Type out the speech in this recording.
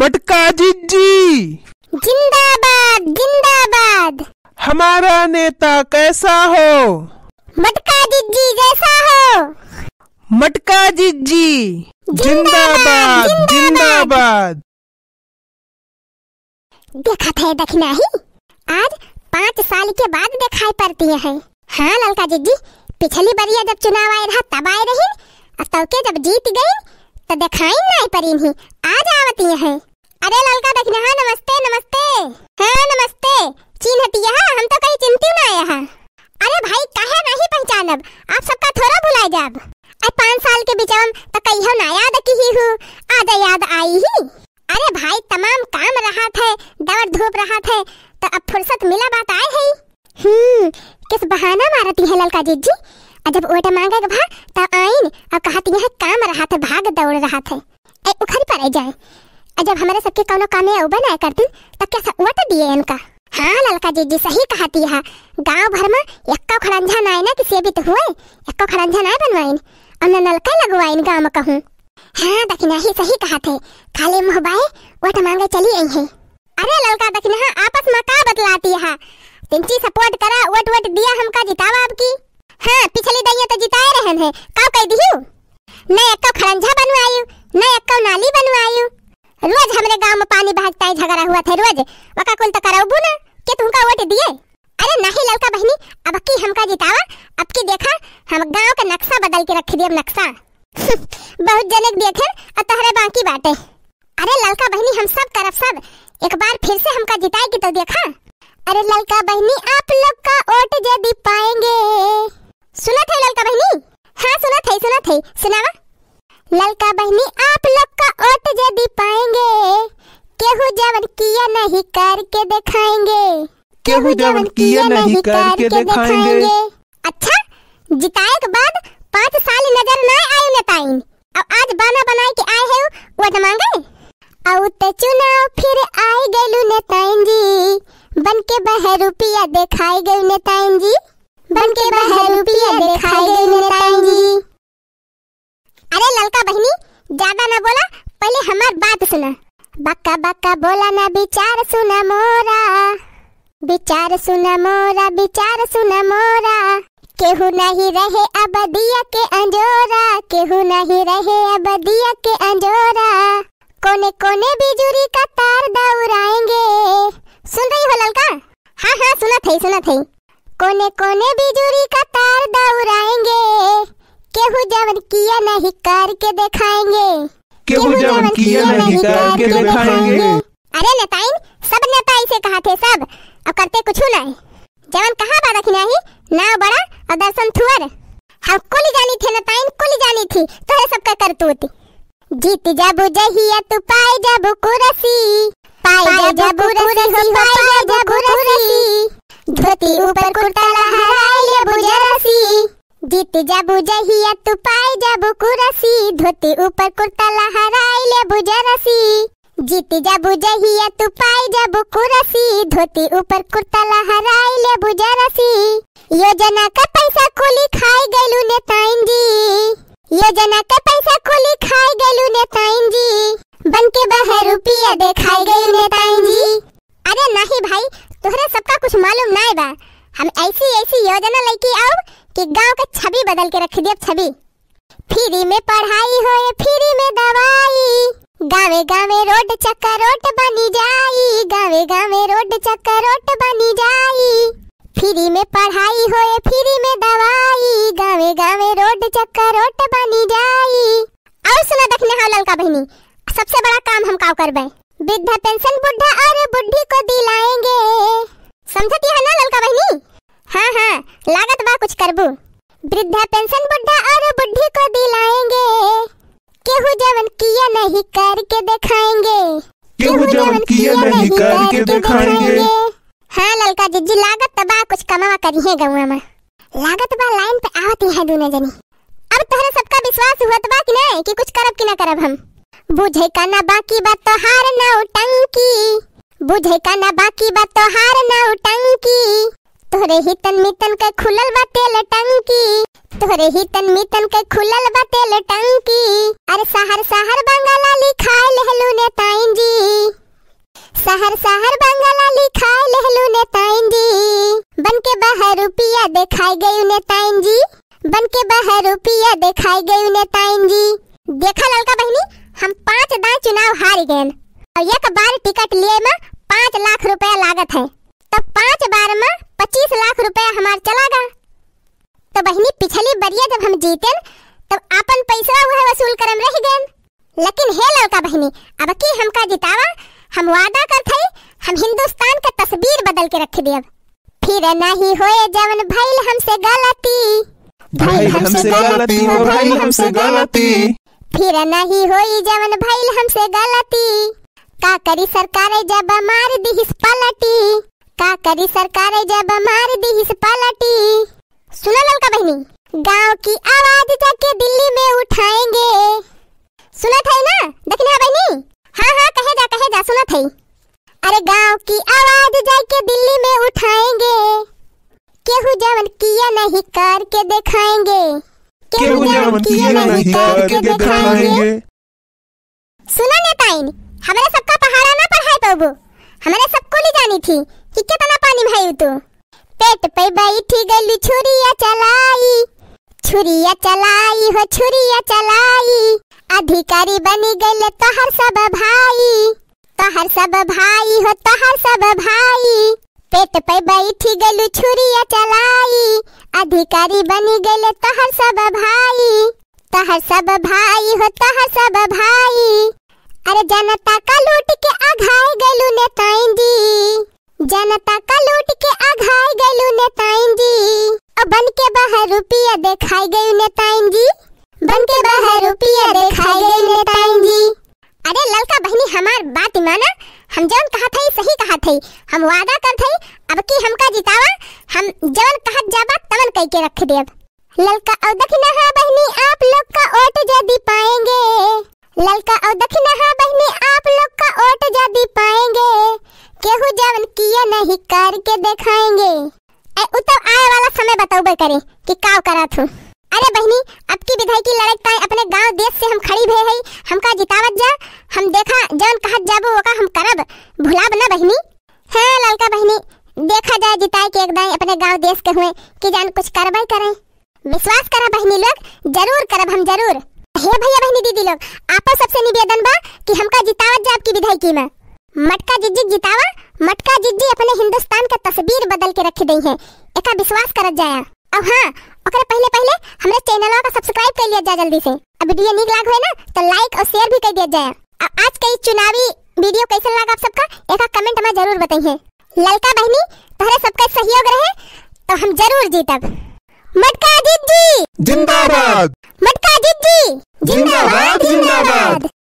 मटका जिज्जी जिंदाबाद जिंदाबाद हमारा नेता कैसा हो मटका जिज्जी जैसा हो मटका जिज्जी जिंदाबाद जिंदाबाद देखा था दखना ही आज पाँच साल के बाद दिखाई पड़ती है हाँ ललका जिज्जी पिछली बार जब चुनाव आए रहा तब आए रही तब तो के जब जीत गई तो दिखाई नहीं पड़ी आज हतिया है अरे ललका देखना हाँ नमस्ते नमस्ते हाँ नमस्ते चीन हतिया हाँ हम तो कहीं चिंती ना आया हाँ अरे भाई कहे नहीं पहचान अब आप सबका थोड़ा भुला जाब अरे पाँच साल के बिचम तो कहीं हो ना याद की ही हूँ आधा याद आई ही अरे भाई तमाम काम रहा थे दवर धूप रहा थे तो अब फुर्सत मिला बात आए है हम्म किस बहाना मारती है ललका जी जी जब ओटा मांगे भा तब तो आइन और कहती है काम रहा था भाग दौड़ रहा था ए उखर पर जाए जब हमारे सबके कोनो कामे अब ना करती तब क्या सा वट दिए इनका हाँ ललका जी जी सही कहती है गांव भर में एक्का खड़ंझा ना है ना किसी भी तो हुए एक्का खड़ंझा ना बनवाइन अन्न नलका लगवाइन गांव में कहूं हाँ दखिना ही सही कहा थे खाली मोहबाए वट मांगे चली आई है अरे ललका दखिना आपस में का बतलाती है तिंची सपोर्ट करा वट वट दिया हमका जितावा आपकी हाँ पिछली दैया तो जिताए रहन है का कह दियो मैं एक्का खड़ंझा बनवाई मैं एक्का नाली बनवाई रोज हमरे गांव में पानी भागता है झगड़ा हुआ था रोज वका कोन त तो कराऊबू ना के तुम का वोट दिए अरे नहीं लड़का बहनी अब की हमका जितावा अब की देखा हम गांव का नक्शा बदल के रख दिए नक्शा बहुत जने देखे और तहरे बाकी बाटे अरे ललका बहनी हम सब तरफ सब एक बार फिर से हमका जिताए की तो देखा अरे ललका बहनी आप लोग का वोट जे दी पाएंगे सुना थे ललका बहनी हाँ सुना थे सुना थे सुनावा ललका बहनी आप लोग का ओट यदि पाएंगे केहू जवन किया नहीं करके दिखाएंगे केहू जवन किया नहीं करके दिखाएंगे अच्छा जिताए के बाद पाँच साल नजर न आए न टाइम अब आज बाना बनाए के आए हैं वो मांगे ते चुनाव फिर आए गेलू टाइम जी बन के बह रुपया देखाए गए टाइम जी बन के बह रुपया देखाए गए टाइम जी अरे ललका बहनी ज्यादा ना बोला पहले हमार बात सुना बक्का बक्का बोला ना विचार सुना मोरा विचार सुना मोरा विचार सुना मोरा केहू नहीं रहे अब दिया के अंजोरा केहू नहीं रहे अब दिया के अंजोरा कोने कोने बिजुरी का तार दौड़ाएंगे सुन रही हो ललका हाँ हाँ सुना थे सुना थे कोने कोने बिजुरी का तार दौड़ाएंगे केहू जवन किया नहीं करके दिखाएंगे केहू जवन किया नहीं करके दिखाएंगे अरे नेताइन सब नेता इसे कहा थे सब अब करते कुछ नहीं जवन कहा बा रखी नहीं ना बड़ा और दर्शन थुअर हम कुल जानी थे नेताइन कुल जानी थी तोरे सबका करतूत जीत जब जहिया तू पाए जब कुरसी पाए जब कुरसी पाए जब कुरसी धोती ऊपर कुर्ता लहराए बुजरा जीत जा जहिया तू पाए जा बुकुरसी धोती ऊपर कुर्ता लहराई ले बुजरसी जीत जा जहिया तू पाए जा बुकुरसी धोती ऊपर कुर्ता लहराई ले बुजरसी योजना का पैसा खोली खाई ने नेताइन जी योजना का पैसा खोली खाई ने नेताइन जी बनके बाहर रुपया देखाई गई नेताइन जी अरे नहीं भाई तोहरा सबका कुछ मालूम नहीं बा हम ऐसी ऐसी योजना लेके आओ कि गांव का छवि बदल के रख दिया छवि फ्री में पढ़ाई हो फ्री में दवाई गावे गावे रोड चक्कर रोड बनी जाई गावे गावे रोड चक्कर रोड बनी जाई फ्री में पढ़ाई हो फ्री में दवाई गावे गावे रोड चक्कर रोड बनी जाई और सुना देखने हाँ ललका बहनी सबसे बड़ा काम हम काव कर बे वृद्धा पेंशन बुढ़ा और बुढ़ी को दिलाएंगे समझती है ना ललका बहनी हाँ हाँ लागत बा कुछ करबू वृद्धा पेंशन बुढ़ा और बुढ़ी को दिलाएंगे केहू जवन किया नहीं करके दिखाएंगे केहू जवन किया नहीं करके दिखाएंगे हाँ ललका जीजी लागत तो बा कुछ कमावा करी है गौवा में लागत बा लाइन पे आवती है दोनों जनी अब तोहरे सबका विश्वास हुआ बा कि नहीं कि कुछ करब कि ना करब हम बुझे का ना बाकी बात तो हार ना उटंकी बुझे का ना बाकी बात तो हार ना उटंकी तोरे ही तन मितन के खुलल बा तेल टंकी तोरे ही तन मितन के खुलल बा तेल टंकी अरे सहर सहर बंगाला लिखाय लहलू ने ताइन जी सहर सहर बंगाला लिखाय लहलू ने ताइन जी बनके के बाहर रुपया दिखाई गई उन्हें ताइन जी बनके के बाहर रुपया दिखाई गई उन्हें ताइन जी देखा ललका बहनी हम पांच दान चुनाव हार गए और एक बार टिकट लिए में पाँच लाख रुपया लागत है तब पांच बार में पच्चीस लाख रुपया हमार चला गा तो बहनी पिछली बरिया जब हम जीते तब अपन पैसा वह वसूल करम रह गए लेकिन हे लड़का बहनी अब की हमका जितावा हम वादा कर थे हम हिंदुस्तान का तस्वीर बदल के रख देब फिर ना ही होए जवन भइल हमसे गलती भइल हमसे गलती हो भइल हमसे गलती फिर ना ही होई जवन भइल हमसे गलती का करी सरकारे जब मार दी हिस पलटी का करी सरकार जब मार दी इस पलटी सुनो ललका बहनी गांव की आवाज जाके दिल्ली में उठाएंगे सुना था ना देखने देखना बहनी हाँ हाँ कहे जा कहे जा सुना था अरे गांव की आवाज जाके दिल्ली में उठाएंगे केहू जवन किया नहीं करके दिखाएंगे केहू जवन किया नहीं करके दिखाएंगे सुनो नेताइन हमारे सबका पहाड़ा ना पढ़ाई प्रभु हमारे सबको ले जानी थी कि कितना पानी में है तू तो? पेट पे बैठी गली छुरिया चलाई छुरिया चलाई हो छुरिया चलाई अधिकारी बनी गले तोहर सब भाई तोहर सब भाई हो तोहर सब भाई पेट पे बैठी गलू छुरिया चलाई अधिकारी बनी गले तोहर सब भाई तोहर सब भाई हो तोहर सब भाई अरे जनता का लूट के अघाए गलू ने ताई दी जनता का लूट के आघाई गयलू नेताइन जी अब बन के बाहर रुपया देखाई गयू नेताइन जी बन के बाहर रुपया देखाई गयू नेताइन जी अरे ललका बहनी हमार बात माना हम जवन कहा थे सही कहा थे हम वादा कर थे अब की हमका जितावा हम जवन कहा जाबा तवन कह के रख देब ललका और दखिना हा बहनी आप लोग का ओट जदी पाएंगे ललका और दखिना हा बहनी आप लोग का ओट जदी पाएंगे केहू जवन किए नहीं करके दिखाएंगे ए उतर आए वाला समय बताऊ बे करे कि का करा थू अरे बहनी अब की विधाई की लड़क ताई अपने गांव देश से हम खड़ी भे है हमका जितावत जा हम देखा जवन कहत जाबो ओका हम करब भुलाब ना बहनी हां ललका बहनी देखा जाए जिताई के एकदम अपने गांव देश के हुए कि जान कुछ करबे करें विश्वास करा बहनी लोग जरूर करब हम जरूर हे भैया बहनी दीदी लोग आपा सबसे निवेदन बा कि हमका जितावत जा आपकी विधाई की में मटका जिज्जी जितावा मटका जिज्जी अपने हिंदुस्तान का तस्वीर बदल के रख दी है एक विश्वास कर जाया अब हाँ ओकरे पहले पहले हमारे चैनल का सब्सक्राइब कर लिया जाए जल्दी से अब वीडियो नीक लाग हुए ना तो लाइक और शेयर भी कर दिया जाए आज के चुनावी वीडियो कैसन लगा आप सबका एक कमेंट में जरूर बताइए ललका बहनी तोहरे सबका सहयोग रहे तो हम जरूर जीतब मटका जिज्जी जिंदाबाद मटका जिज्जी जिंदाबाद जिंदाबाद